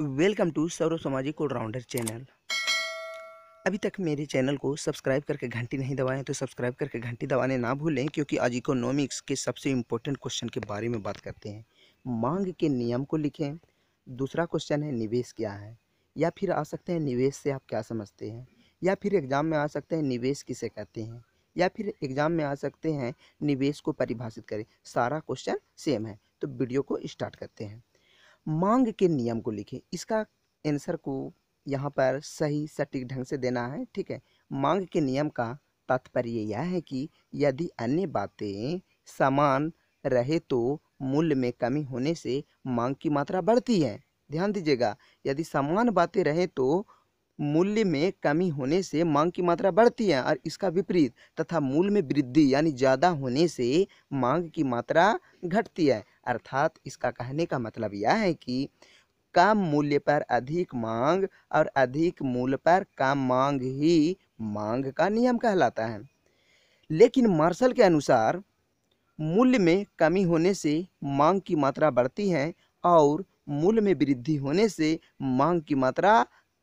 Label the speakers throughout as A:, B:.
A: welcome to Saurav सामाजिक rounder channel अभी तक मेरे चैनल को सब्सक्राइब करके घंटी नहीं दबाएं तो सब्सक्राइब करके घंटी दबाने ना भूलें क्योंकि आज इकोनॉमिक्स के सबसे इम्पोर्टेंट क्वेश्चन के बारे में बात करते हैं मांग के नियम को लिखें दूसरा क्वेश्चन है निवेश क्या है या फिर आ सकते हैं निवेश से आप क्या समझते हैं या फिर एग्ज़ाम में आ सकते हैं निवेश किसे कहते हैं या फिर एग्ज़ाम में आ सकते हैं निवेश को परिभाषित करें सारा क्वेश्चन सेम है तो वीडियो को स्टार्ट करते हैं मांग के नियम को लिखें इसका आंसर को यहाँ पर सही सटीक ढंग से देना है ठीक है मांग के नियम का तात्पर्य यह है कि यदि अन्य बातें समान रहे तो मूल्य में कमी होने से मांग की मात्रा बढ़ती है ध्यान दीजिएगा यदि समान बातें रहे तो मूल्य में कमी होने से मांग की मात्रा बढ़ती है और इसका विपरीत तथा मूल्य में वृद्धि यानी ज़्यादा होने से मांग की मात्रा घटती है अर्थात इसका कहने का मतलब यह है कि कम मूल्य पर अधिक मांग और अधिक मूल्य पर कम मांग ही मांग का नियम कहलाता है लेकिन मार्शल के अनुसार मूल्य में कमी होने से मांग की मात्रा बढ़ती है और मूल्य में वृद्धि होने से मांग की मात्रा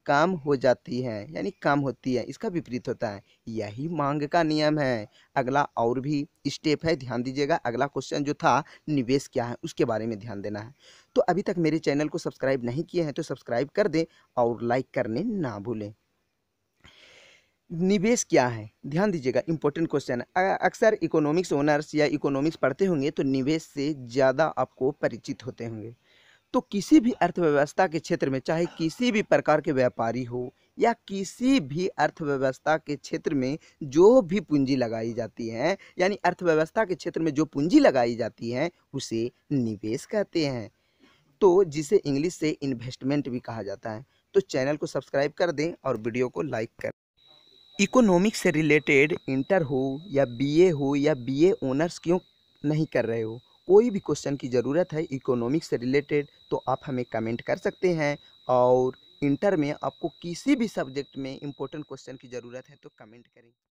A: काम हो जाती है यानी काम होती है इसका विपरीत होता है यही मांग का नियम है अगला और भी स्टेप है ध्यान दीजिएगा अगला क्वेश्चन जो था निवेश क्या है उसके बारे में ध्यान देना है तो अभी तक मेरे चैनल को सब्सक्राइब नहीं किए हैं तो सब्सक्राइब कर दें और लाइक करने ना भूलें निवेश क्या है ध्यान दीजिएगा इंपॉर्टेंट क्वेश्चन है अक्सर इकोनॉमिक्स ओनर्स या इकोनॉमिक्स पढ़ते होंगे तो निवेश से ज़्यादा आपको परिचित होते होंगे तो किसी भी अर्थव्यवस्था के क्षेत्र में चाहे किसी भी प्रकार के व्यापारी हो या किसी भी अर्थव्यवस्था के क्षेत्र में जो भी पूंजी लगाई जाती है यानी अर्थव्यवस्था के क्षेत्र में जो पूंजी लगाई जाती है उसे निवेश कहते हैं तो जिसे इंग्लिश से इन्वेस्टमेंट भी कहा जाता है तो चैनल को सब्सक्राइब कर दें और वीडियो को लाइक कर इकोनॉमिक्स से रिलेटेड इंटर हो या बीए हो या बीए ऑनर्स क्यों नहीं कर रहे हो कोई भी क्वेश्चन की ज़रूरत है इकोनॉमिक्स से रिलेटेड तो आप हमें कमेंट कर सकते हैं और इंटर में आपको किसी भी सब्जेक्ट में इम्पोर्टेंट क्वेश्चन की ज़रूरत है तो कमेंट करें